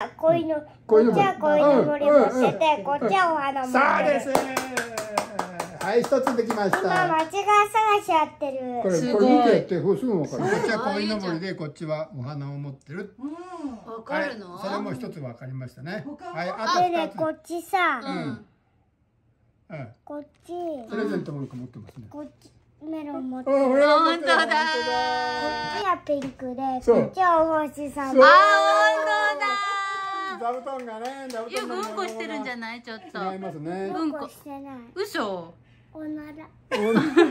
ここいのこっちはこいのぼてこっちはお花も。そうです。はい、一つできました。今、間違い探しやってる。これ、これ見てって、すぐかる。こっちはこいので、こっちはお花を持ってる。うん。わかるの、それも一つわかりましたね。はい、あで、こっちさ、うん。こっち、プレゼントもなんか持ってますね。こっち、メロン持ってる。こっちはピンクで、こっちはお星さん。座布団がね座布団がううんこしてるんじゃないちょっと違いますねうんこしてなおなら